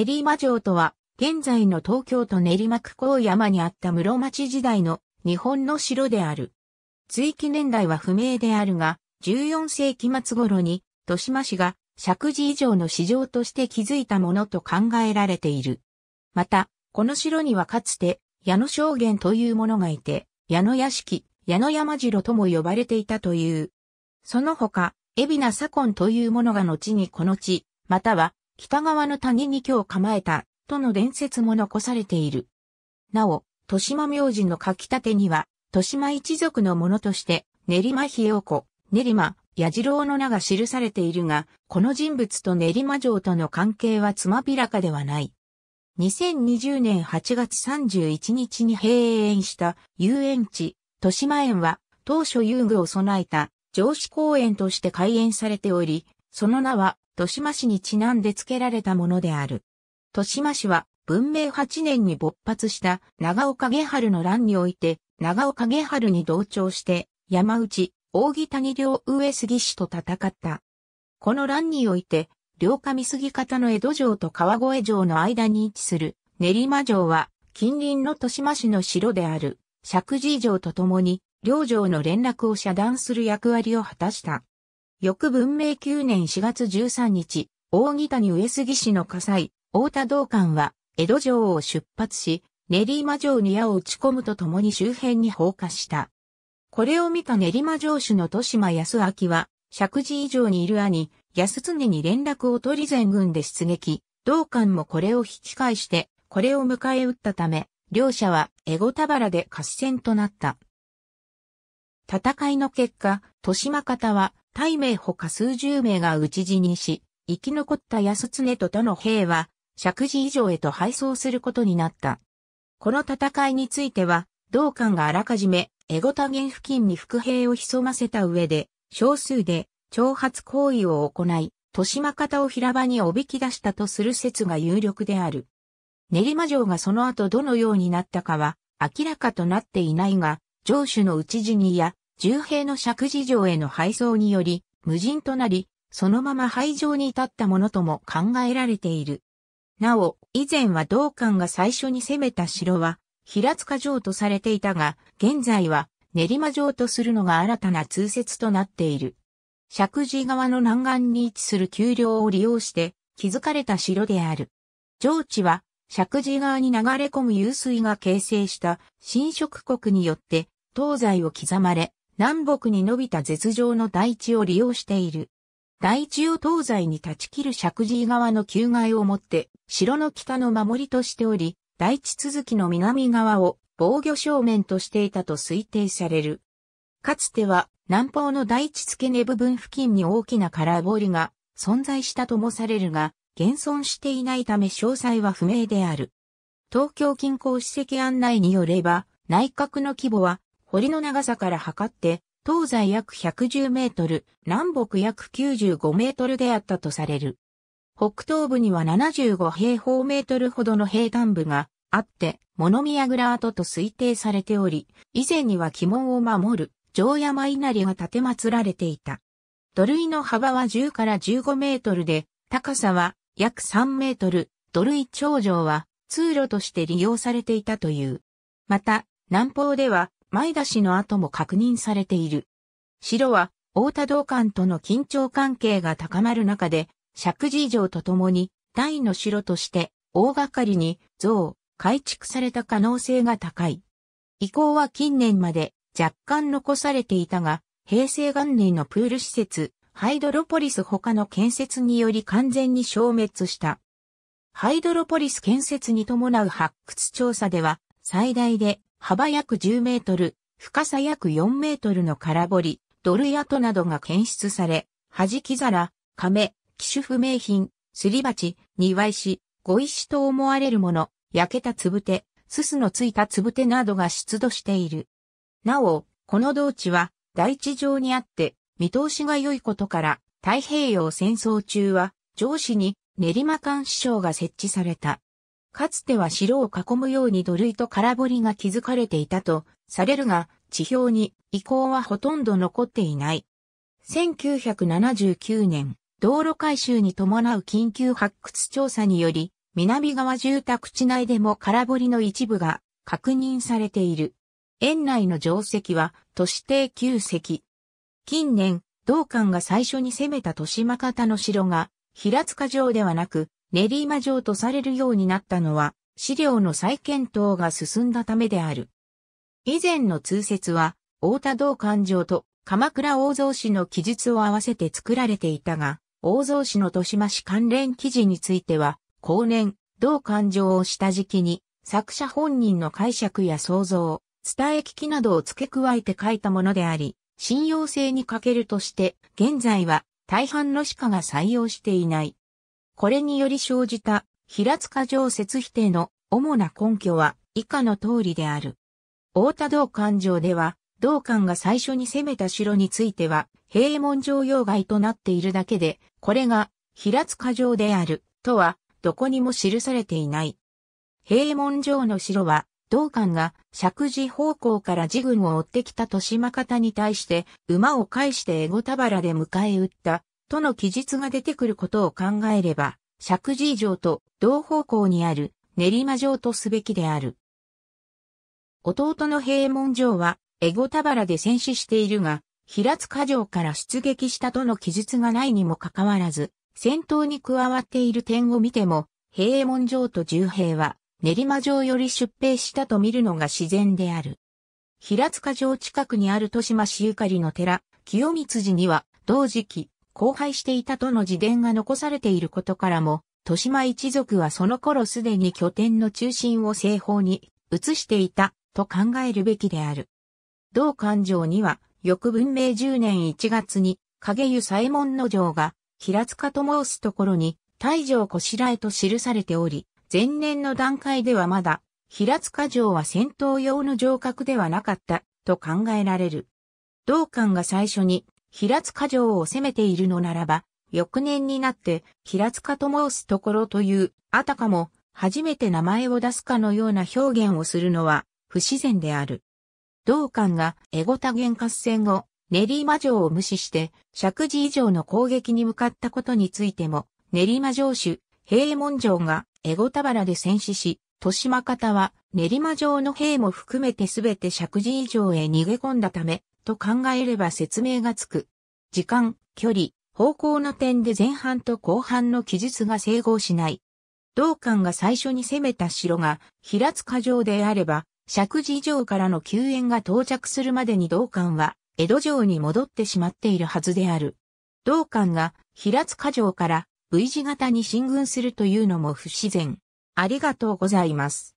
練馬城とは、現在の東京都練馬区高山にあった室町時代の日本の城である。追記年代は不明であるが、14世紀末頃に、豊島市が石寺以上の市場として築いたものと考えられている。また、この城にはかつて、矢野将元というものがいて、矢野屋敷、矢野山城とも呼ばれていたという。その他、海老名左近というものが後にこの地、または北側の谷に今日構えた、との伝説も残されている。なお、豊島明神の書き立てには、豊島一族のものとして、練馬ひよ子、練馬、矢次郎の名が記されているが、この人物と練馬城との関係はつまびらかではない。2020年8月31日に閉園した遊園地、豊島園は当初遊具を備えた城市公園として開園されており、その名は豊島市にちなんで付けられたものである。豊島市は文明8年に勃発した長岡玄春の乱において、長岡玄春に同調して山内、扇谷両上杉氏と戦った。この乱において、両上杉方の江戸城と川越城の間に位置する練馬城は近隣の豊島市の城である石神城と共に両城の連絡を遮断する役割を果たした。翌文明9年4月13日、大木谷上杉市の火災、大田道館は、江戸城を出発し、練馬城に矢を打ち込むとともに周辺に放火した。これを見た練馬城主の豊島康明は、石寺以上にいる兄、安常に連絡を取り全軍で出撃。道館もこれを引き返して、これを迎え撃ったため、両者はエゴ田原で合戦となった。戦いの結果、豊島方は大名ほか数十名が討ち死にし、生き残った安常と他の兵は、石寺以上へと敗走することになった。この戦いについては、道館があらかじめ、エゴタ元付近に伏兵を潜ませた上で、少数で、挑発行為を行い、豊島方を平場におびき出したとする説が有力である。練馬城がその後どのようになったかは、明らかとなっていないが、城主の討ち死にや、重兵の借事城への配送により、無人となり、そのまま廃城に至ったものとも考えられている。なお、以前は道館が最初に攻めた城は、平塚城とされていたが、現在は練馬城とするのが新たな通説となっている。石寺側の南岸に位置する丘陵を利用して築かれた城である。上地は石寺側に流れ込む湧水が形成した新植国によって東西を刻まれ、南北に伸びた絶上の台地を利用している。台地を東西に断ち切る石神井側の旧街をもって、城の北の守りとしており、台地続きの南側を防御正面としていたと推定される。かつては南方の台地付け根部分付近に大きな空堀が存在したともされるが、現存していないため詳細は不明である。東京近郊史跡案内によれば、内閣の規模は堀の長さから測って、東西約110メートル、南北約95メートルであったとされる。北東部には75平方メートルほどの平坦部があって、物見倉跡と推定されており、以前には鬼門を守る城山稲荷が建て祀られていた。土塁の幅は10から15メートルで、高さは約3メートル、土塁頂上は通路として利用されていたという。また、南方では前田氏の後も確認されている。城は、大田道館との緊張関係が高まる中で、石神城とともに、大の城として、大掛かりに、像、改築された可能性が高い。遺構は近年まで、若干残されていたが、平成元年のプール施設、ハイドロポリス他の建設により完全に消滅した。ハイドロポリス建設に伴う発掘調査では、最大で幅約10メートル、深さ約4メートルの空堀、ドル跡などが検出され、弾き皿、亀、機種不明品、すり鉢、庭石、ご石と思われるもの、焼けたつぶて、すすのついたつぶてなどが出土している。なお、この道地は大地上にあって、見通しが良いことから、太平洋戦争中は、上司に練馬間支省が設置された。かつては城を囲むように土塁と空堀が築かれていたとされるが、地表に遺構はほとんど残っていない。1979年、道路改修に伴う緊急発掘調査により、南側住宅地内でも空堀の一部が確認されている。園内の定石は都市定旧石。近年、道館が最初に攻めた豊島方の城が、平塚城ではなく、練馬城とされるようになったのは、資料の再検討が進んだためである。以前の通説は、大田道館城と鎌倉大蔵氏の記述を合わせて作られていたが、大蔵氏の豊島氏関連記事については、後年、同感情を下敷きに、作者本人の解釈や想像、伝え聞きなどを付け加えて書いたものであり、信用性に欠けるとして、現在は大半の歯科が採用していない。これにより生じた平塚城説否定の主な根拠は以下の通りである。大田道館城では、道館が最初に攻めた城については、平門城用外となっているだけで、これが平塚城である、とは、どこにも記されていない。平門城の城は、道館が石寺方向から自軍を追ってきた豊島方に対して、馬を返してエゴ田原で迎え撃ったとの記述が出てくることを考えれば、石神城と同方向にある練馬城とすべきである。弟の平門城は、エゴ田原で戦死しているが、平塚城から出撃したとの記述がないにもかかわらず、戦闘に加わっている点を見ても、平門城と重兵は、練馬城より出兵したと見るのが自然である。平塚城近くにある豊島市ゆかりの寺、清光寺には、同時期、荒廃していたとの自伝が残されていることからも、豊島一族はその頃すでに拠点の中心を西方に移していたと考えるべきである。同官城には、翌文明10年1月に、影湯左衛門の城が、平塚と申すところに、大城こしらえと記されており、前年の段階ではまだ、平塚城は戦闘用の城郭ではなかった、と考えられる。同館が最初に、平塚城を攻めているのならば、翌年になって平塚と申すところという、あたかも初めて名前を出すかのような表現をするのは不自然である。同館がエゴタ原合戦後、練馬城を無視して、石寺以上の攻撃に向かったことについても、練馬城主、平門城がエゴタ原で戦死し、豊島方は練馬城の兵も含めてすべて石寺以上へ逃げ込んだため、と考えれば説明がつく。時間、距離、方向の点で前半と後半の記述が整合しない。道館が最初に攻めた城が平塚城であれば、石寺城からの救援が到着するまでに道館は江戸城に戻ってしまっているはずである。道館が平塚城から V 字型に進軍するというのも不自然。ありがとうございます。